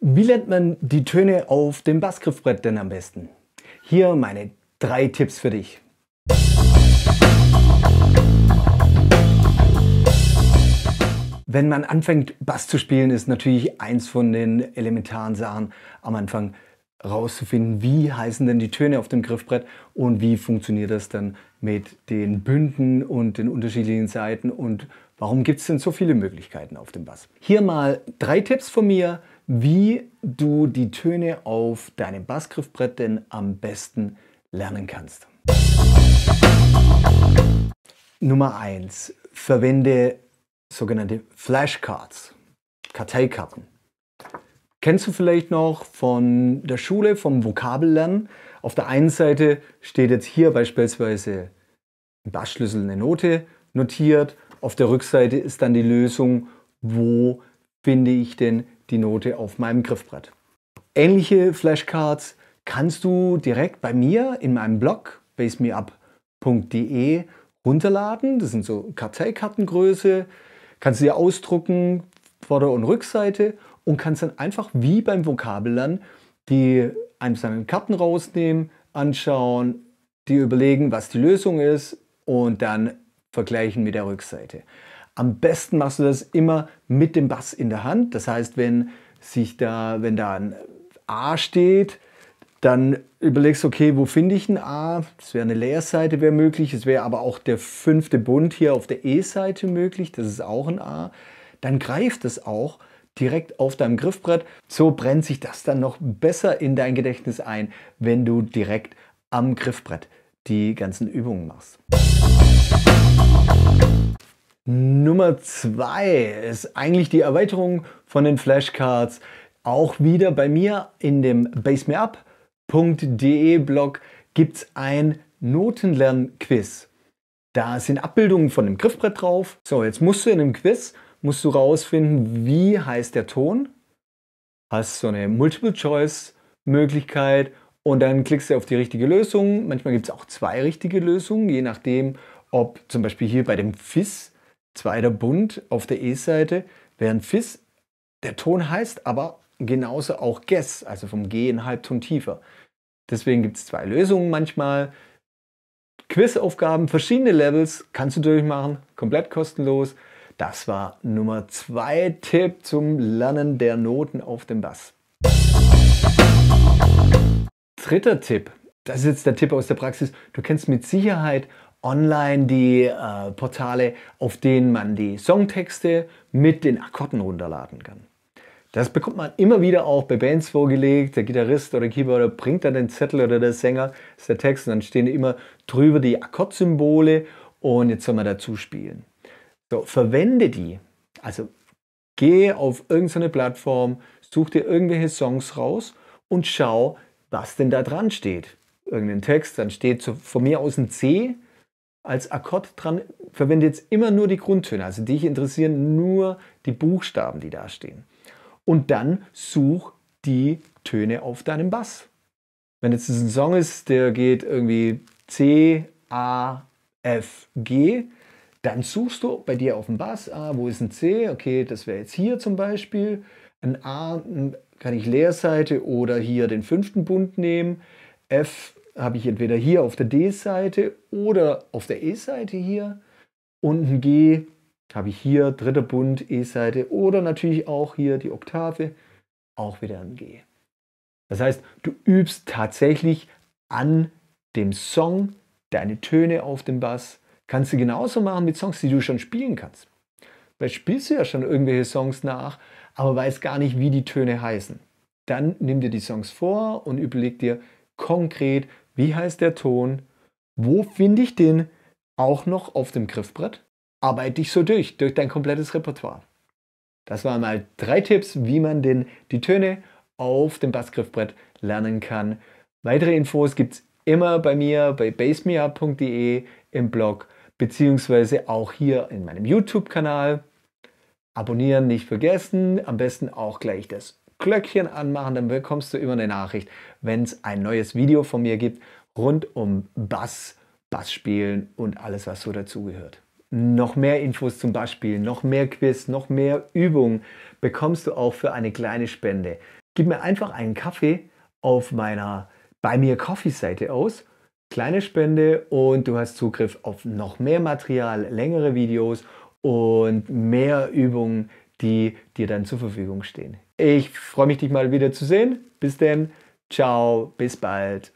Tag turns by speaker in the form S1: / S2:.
S1: Wie lernt man die Töne auf dem Bassgriffbrett denn am besten? Hier meine drei Tipps für dich. Wenn man anfängt, Bass zu spielen, ist natürlich eins von den elementaren Sachen am Anfang rauszufinden, wie heißen denn die Töne auf dem Griffbrett und wie funktioniert das dann mit den Bünden und den unterschiedlichen Seiten und warum gibt es denn so viele Möglichkeiten auf dem Bass. Hier mal drei Tipps von mir, wie du die Töne auf deinem Bassgriffbrett denn am besten lernen kannst. Nummer 1. Verwende sogenannte Flashcards, Karteikarten. Kennst du vielleicht noch von der Schule, vom Vokabellernen? Auf der einen Seite steht jetzt hier beispielsweise im Bassschlüssel eine Note notiert. Auf der Rückseite ist dann die Lösung, wo finde ich denn die Note auf meinem Griffbrett. Ähnliche Flashcards kannst du direkt bei mir in meinem Blog basemeup.de runterladen. Das sind so Karteikartengröße. Kannst du dir ausdrucken, Vorder- und Rückseite und kannst dann einfach wie beim Vokabellern die einzelnen Karten rausnehmen, anschauen, dir überlegen, was die Lösung ist und dann vergleichen mit der Rückseite. Am besten machst du das immer mit dem Bass in der Hand. Das heißt, wenn sich da, wenn da ein A steht, dann überlegst du, okay, wo finde ich ein A? Das wäre eine Leerseite, wäre möglich. Es wäre aber auch der fünfte Bund hier auf der E-Seite möglich. Das ist auch ein A. Dann greift es auch direkt auf deinem Griffbrett. So brennt sich das dann noch besser in dein Gedächtnis ein, wenn du direkt am Griffbrett die ganzen Übungen machst. Nummer zwei ist eigentlich die Erweiterung von den Flashcards. Auch wieder bei mir in dem basemeup.de Blog gibt es ein Notenlernquiz. Da sind Abbildungen von dem Griffbrett drauf. So, jetzt musst du in dem Quiz musst du rausfinden, wie heißt der Ton. Hast so eine Multiple-Choice-Möglichkeit und dann klickst du auf die richtige Lösung. Manchmal gibt es auch zwei richtige Lösungen, je nachdem, ob zum Beispiel hier bei dem Fis Zweiter Bund auf der E-Seite, während Fis, der Ton heißt aber genauso auch Ges, also vom G einen Halbton tiefer. Deswegen gibt es zwei Lösungen manchmal. Quizaufgaben, verschiedene Levels kannst du durchmachen, komplett kostenlos. Das war Nummer zwei Tipp zum Lernen der Noten auf dem Bass. Dritter Tipp, das ist jetzt der Tipp aus der Praxis. Du kennst mit Sicherheit online die äh, Portale, auf denen man die Songtexte mit den Akkorden runterladen kann. Das bekommt man immer wieder auch bei Bands vorgelegt. Der Gitarrist oder Keyboarder bringt dann den Zettel oder der Sänger das ist der Text und dann stehen immer drüber die Akkordsymbole und jetzt soll man dazu spielen. So, verwende die. Also geh auf irgendeine Plattform, such dir irgendwelche Songs raus und schau, was denn da dran steht. Irgendein Text, dann steht von mir aus ein C, als Akkord dran verwende jetzt immer nur die Grundtöne. Also dich interessieren nur die Buchstaben, die da stehen. Und dann such die Töne auf deinem Bass. Wenn jetzt ein Song ist, der geht irgendwie C, A, F, G, dann suchst du bei dir auf dem Bass, ah, wo ist ein C? Okay, das wäre jetzt hier zum Beispiel. Ein A kann ich Leerseite oder hier den fünften Bund nehmen. F habe ich entweder hier auf der D-Seite oder auf der E-Seite hier. Und ein G habe ich hier, dritter Bund, E-Seite oder natürlich auch hier die Oktave, auch wieder ein G. Das heißt, du übst tatsächlich an dem Song deine Töne auf dem Bass. Kannst du genauso machen mit Songs, die du schon spielen kannst. Vielleicht spielst du ja schon irgendwelche Songs nach, aber weißt gar nicht, wie die Töne heißen. Dann nimm dir die Songs vor und überleg dir konkret, wie heißt der Ton, wo finde ich den auch noch auf dem Griffbrett? Arbeite dich so durch, durch dein komplettes Repertoire. Das waren mal drei Tipps, wie man denn die Töne auf dem Bassgriffbrett lernen kann. Weitere Infos gibt es immer bei mir bei basemeup.de im Blog, beziehungsweise auch hier in meinem YouTube-Kanal. Abonnieren nicht vergessen, am besten auch gleich das Glöckchen anmachen, dann bekommst du immer eine Nachricht, wenn es ein neues Video von mir gibt rund um Bass, Bassspielen und alles, was so dazugehört. Noch mehr Infos zum Bassspielen, noch mehr Quiz, noch mehr Übungen bekommst du auch für eine kleine Spende. Gib mir einfach einen Kaffee auf meiner bei mir Coffee Seite aus. Kleine Spende und du hast Zugriff auf noch mehr Material, längere Videos und mehr Übungen, die dir dann zur Verfügung stehen. Ich freue mich, dich mal wieder zu sehen. Bis denn. Ciao, bis bald.